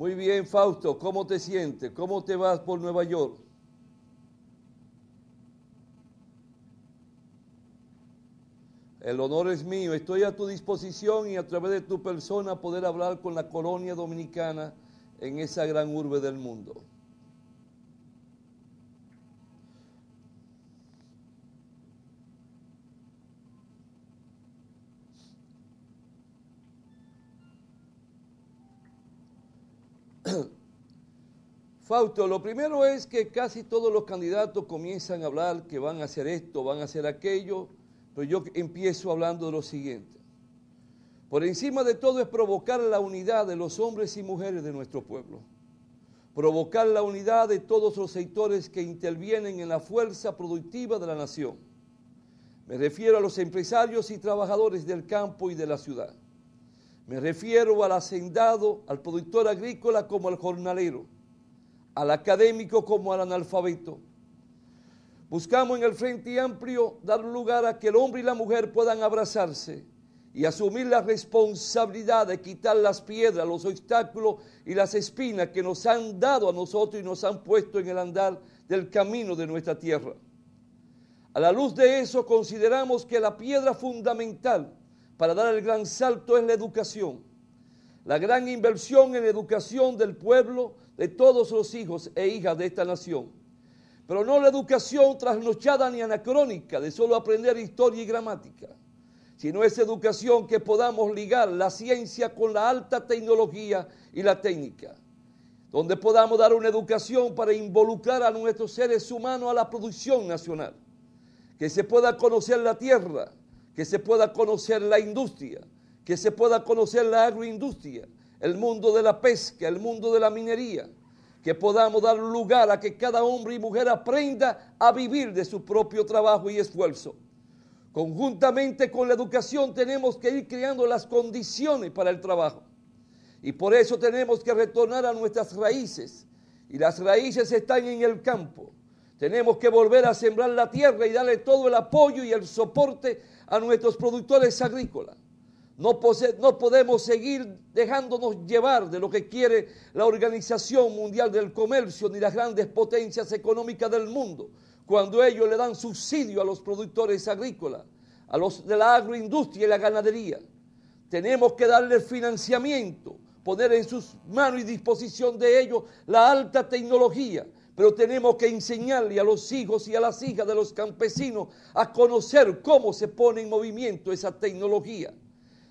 Muy bien, Fausto, ¿cómo te sientes? ¿Cómo te vas por Nueva York? El honor es mío. Estoy a tu disposición y a través de tu persona poder hablar con la colonia dominicana en esa gran urbe del mundo. Fausto, lo primero es que casi todos los candidatos comienzan a hablar que van a hacer esto, van a hacer aquello, pero yo empiezo hablando de lo siguiente. Por encima de todo es provocar la unidad de los hombres y mujeres de nuestro pueblo. Provocar la unidad de todos los sectores que intervienen en la fuerza productiva de la nación. Me refiero a los empresarios y trabajadores del campo y de la ciudad. Me refiero al hacendado, al productor agrícola como al jornalero al académico como al analfabeto. Buscamos en el Frente Amplio dar lugar a que el hombre y la mujer puedan abrazarse y asumir la responsabilidad de quitar las piedras, los obstáculos y las espinas que nos han dado a nosotros y nos han puesto en el andar del camino de nuestra tierra. A la luz de eso consideramos que la piedra fundamental para dar el gran salto es la educación. La gran inversión en educación del pueblo de todos los hijos e hijas de esta nación. Pero no la educación trasnochada ni anacrónica de solo aprender historia y gramática, sino esa educación que podamos ligar la ciencia con la alta tecnología y la técnica, donde podamos dar una educación para involucrar a nuestros seres humanos a la producción nacional, que se pueda conocer la tierra, que se pueda conocer la industria, que se pueda conocer la agroindustria, el mundo de la pesca, el mundo de la minería, que podamos dar lugar a que cada hombre y mujer aprenda a vivir de su propio trabajo y esfuerzo. Conjuntamente con la educación tenemos que ir creando las condiciones para el trabajo. Y por eso tenemos que retornar a nuestras raíces. Y las raíces están en el campo. Tenemos que volver a sembrar la tierra y darle todo el apoyo y el soporte a nuestros productores agrícolas. No, podemos seguir dejándonos llevar de lo que quiere la Organización Mundial del Comercio ni las grandes potencias económicas del mundo, cuando ellos le dan subsidio a los productores agrícolas, a los de la agroindustria y la ganadería. Tenemos que darle financiamiento, poner en sus manos y disposición de ellos la alta tecnología, pero tenemos que enseñarle a los hijos y a las hijas de los campesinos a conocer cómo se pone en movimiento esa tecnología.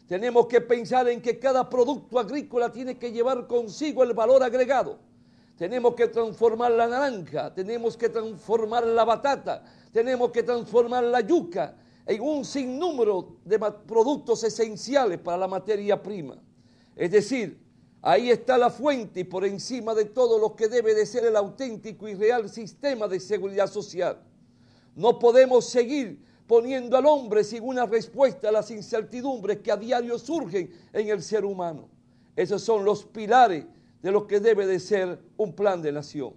Tenemos que pensar en que cada producto agrícola tiene que llevar consigo el valor agregado. Tenemos que transformar la naranja, tenemos que transformar la batata, tenemos que transformar la yuca en un sinnúmero de productos esenciales para la materia prima. Es decir, ahí está la fuente y por encima de todo lo que debe de ser el auténtico y real sistema de seguridad social. No podemos seguir poniendo al hombre sin una respuesta a las incertidumbres que a diario surgen en el ser humano. Esos son los pilares de lo que debe de ser un plan de nación.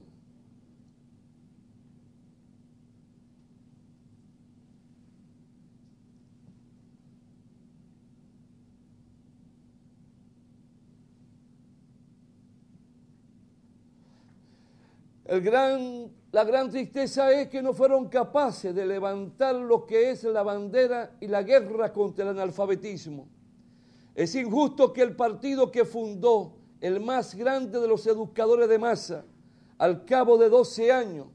El gran la gran tristeza es que no fueron capaces de levantar lo que es la bandera y la guerra contra el analfabetismo. Es injusto que el partido que fundó, el más grande de los educadores de masa, al cabo de 12 años,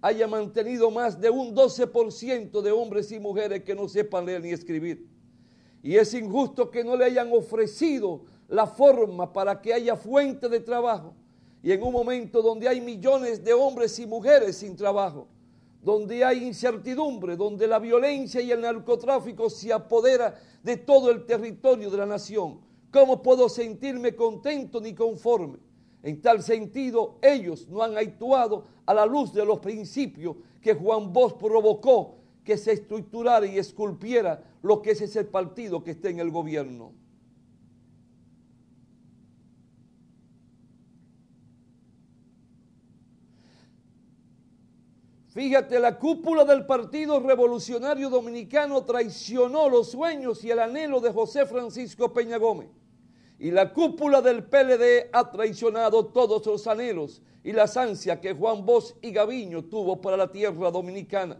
haya mantenido más de un 12% de hombres y mujeres que no sepan leer ni escribir. Y es injusto que no le hayan ofrecido la forma para que haya fuente de trabajo y en un momento donde hay millones de hombres y mujeres sin trabajo, donde hay incertidumbre, donde la violencia y el narcotráfico se apodera de todo el territorio de la nación, ¿cómo puedo sentirme contento ni conforme? En tal sentido, ellos no han actuado a la luz de los principios que Juan Bosch provocó que se estructurara y esculpiera lo que es ese partido que está en el gobierno. Fíjate, la cúpula del Partido Revolucionario Dominicano traicionó los sueños y el anhelo de José Francisco Peña Gómez. Y la cúpula del PLD ha traicionado todos los anhelos y las ansias que Juan Bosch y Gaviño tuvo para la tierra dominicana.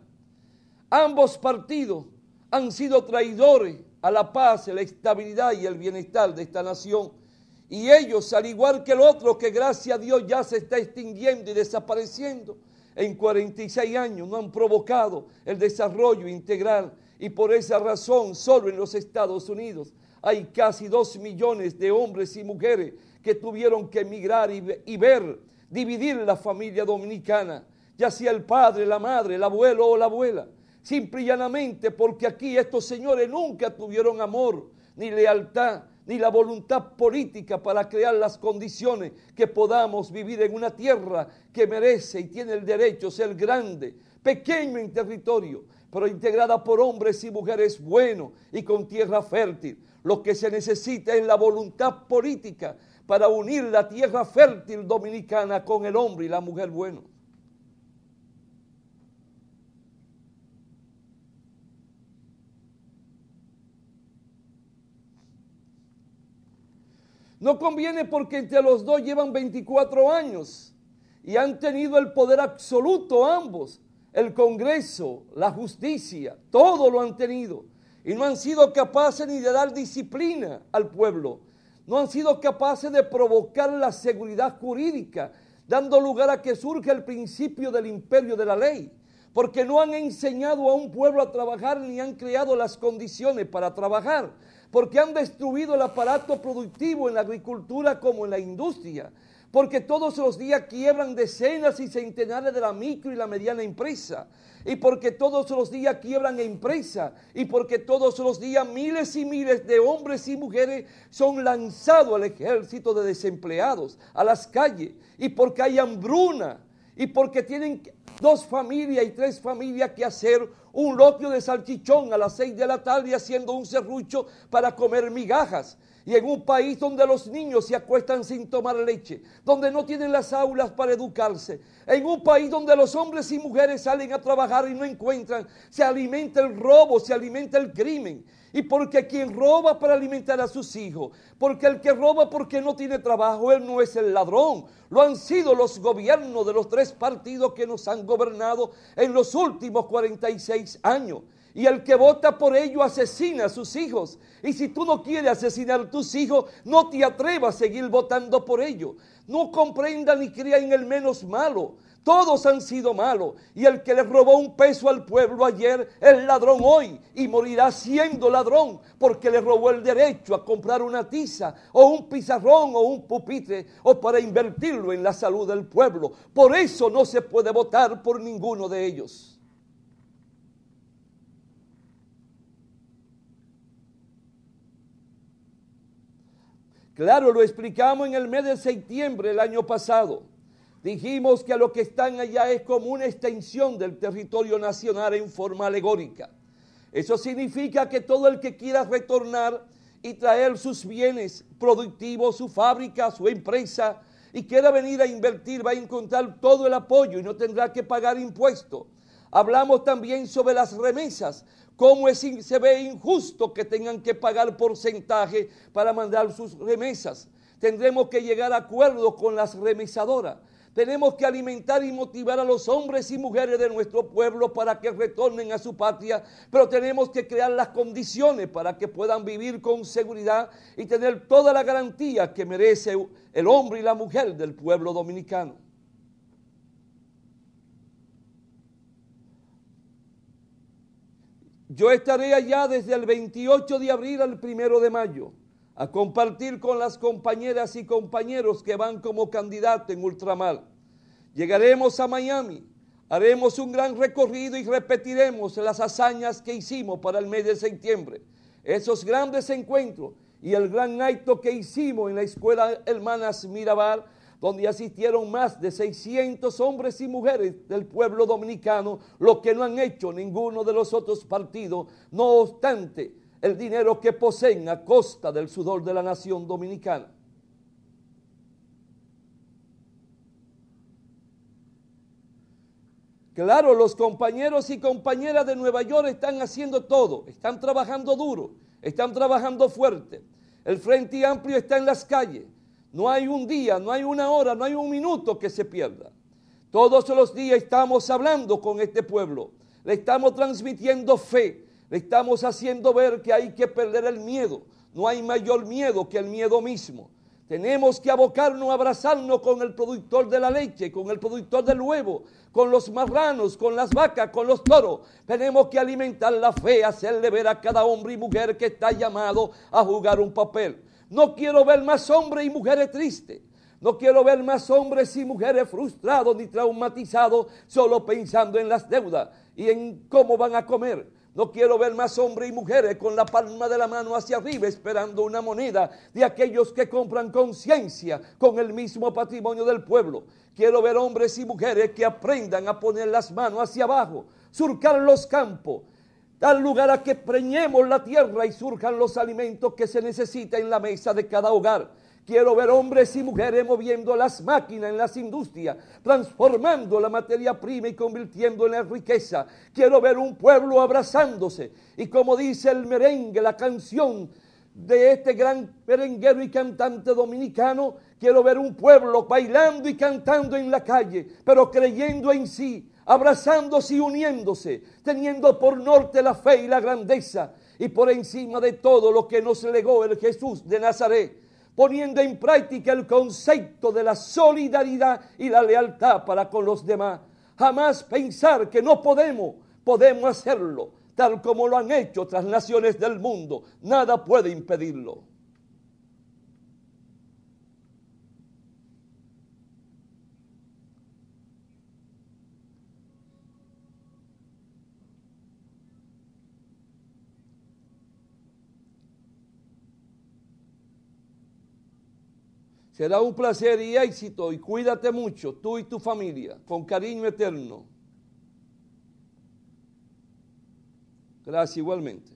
Ambos partidos han sido traidores a la paz, la estabilidad y el bienestar de esta nación. Y ellos, al igual que el otro que gracias a Dios ya se está extinguiendo y desapareciendo, en 46 años no han provocado el desarrollo integral y por esa razón solo en los Estados Unidos hay casi 2 millones de hombres y mujeres que tuvieron que emigrar y, ver, dividir la familia dominicana, ya sea el padre, la madre, el abuelo o la abuela, simple y llanamente porque aquí estos señores nunca tuvieron amor ni lealtad ni la voluntad política para crear las condiciones que podamos vivir en una tierra que merece y tiene el derecho a ser grande, pequeño en territorio, pero integrada por hombres y mujeres buenos y con tierra fértil. Lo que se necesita es la voluntad política para unir la tierra fértil dominicana con el hombre y la mujer bueno. No conviene porque entre los dos llevan 24 años y han tenido el poder absoluto ambos. El Congreso, la justicia, todo lo han tenido. Y no han sido capaces ni de dar disciplina al pueblo. No han sido capaces de provocar la seguridad jurídica, dando lugar a que surja el principio del imperio de la ley. Porque no han enseñado a un pueblo a trabajar ni han creado las condiciones para trabajar porque han destruido el aparato productivo en la agricultura como en la industria, porque todos los días quiebran decenas y centenares de la micro y la mediana empresa, y porque todos los días quiebran empresa, y porque todos los días miles y miles de hombres y mujeres son lanzados al ejército de desempleados, a las calles, y porque hay hambruna y porque tienen dos familias y tres familias que hacer un loquio de salchichón a las seis de la tarde haciendo un serrucho para comer migajas. Y en un país donde los niños se acuestan sin tomar leche, donde no tienen las aulas para educarse, en un país donde los hombres y mujeres salen a trabajar y no encuentran, se alimenta el robo, se alimenta el crimen. Y porque quien roba para alimentar a sus hijos, porque el que roba porque no tiene trabajo, él no es el ladrón. Lo han sido los gobiernos de los tres partidos que nos han gobernado en los últimos 46 años. Y el que vota por ello asesina a sus hijos. Y si tú no quieres asesinar a tus hijos, no te atrevas a seguir votando por ello. No comprenda ni crea en el menos malo. Todos han sido malos. Y el que le robó un peso al pueblo ayer es ladrón hoy y morirá siendo ladrón porque le robó el derecho a comprar una tiza o un pizarrón o un pupitre o para invertirlo en la salud del pueblo. Por eso no se puede votar por ninguno de ellos. Claro, lo explicamos en el mes de septiembre del año pasado. Dijimos que a lo que están allá es como una extensión del territorio nacional en forma alegórica. Eso significa que todo el que quiera retornar y traer sus bienes productivos, su fábrica, su empresa, y quiera venir a invertir, va a encontrar todo el apoyo y no tendrá que pagar impuestos. Hablamos también sobre las remesas, cómo es, se ve injusto que tengan que pagar porcentaje para mandar sus remesas. Tendremos que llegar a acuerdos con las remesadoras. Tenemos que alimentar y motivar a los hombres y mujeres de nuestro pueblo para que retornen a su patria, pero tenemos que crear las condiciones para que puedan vivir con seguridad y tener toda la garantía que merece el hombre y la mujer del pueblo dominicano. Yo estaré allá desde el 28 de abril al 1 de mayo a compartir con las compañeras y compañeros que van como candidato en Ultramar. Llegaremos a Miami, haremos un gran recorrido y repetiremos las hazañas que hicimos para el mes de septiembre. Esos grandes encuentros y el gran acto que hicimos en la escuela Hermanas Mirabal donde asistieron más de 600 hombres y mujeres del pueblo dominicano, lo que no han hecho ninguno de los otros partidos, no obstante el dinero que poseen a costa del sudor de la nación dominicana. Claro, los compañeros y compañeras de Nueva York están haciendo todo, están trabajando duro, están trabajando fuerte. El Frente Amplio está en las calles, no hay un día, no hay una hora, no hay un minuto que se pierda. Todos los días estamos hablando con este pueblo. Le estamos transmitiendo fe. Le estamos haciendo ver que hay que perder el miedo. No hay mayor miedo que el miedo mismo. Tenemos que abocarnos, abrazarnos con el productor de la leche, con el productor del huevo, con los marranos, con las vacas, con los toros. Tenemos que alimentar la fe, hacerle ver a cada hombre y mujer que está llamado a jugar un papel. No quiero ver más hombres y mujeres tristes. No quiero ver más hombres y mujeres frustrados ni traumatizados solo pensando en las deudas y en cómo van a comer. No quiero ver más hombres y mujeres con la palma de la mano hacia arriba esperando una moneda de aquellos que compran conciencia con el mismo patrimonio del pueblo. Quiero ver hombres y mujeres que aprendan a poner las manos hacia abajo, surcar los campos Dar lugar a que preñemos la tierra y surjan los alimentos que se necesitan en la mesa de cada hogar. Quiero ver hombres y mujeres moviendo las máquinas en las industrias, transformando la materia prima y convirtiendo en riqueza. Quiero ver un pueblo abrazándose. Y como dice el merengue, la canción de este gran merenguero y cantante dominicano, quiero ver un pueblo bailando y cantando en la calle, pero creyendo en sí, abrazándose y uniéndose, teniendo por norte la fe y la grandeza, y por encima de todo lo que nos legó el Jesús de Nazaret, poniendo en práctica el concepto de la solidaridad y la lealtad para con los demás. Jamás pensar que no podemos, podemos hacerlo, tal como lo han hecho otras naciones del mundo. Nada puede impedirlo. Será un placer y éxito y cuídate mucho, tú y tu familia, con cariño eterno. Gracias igualmente.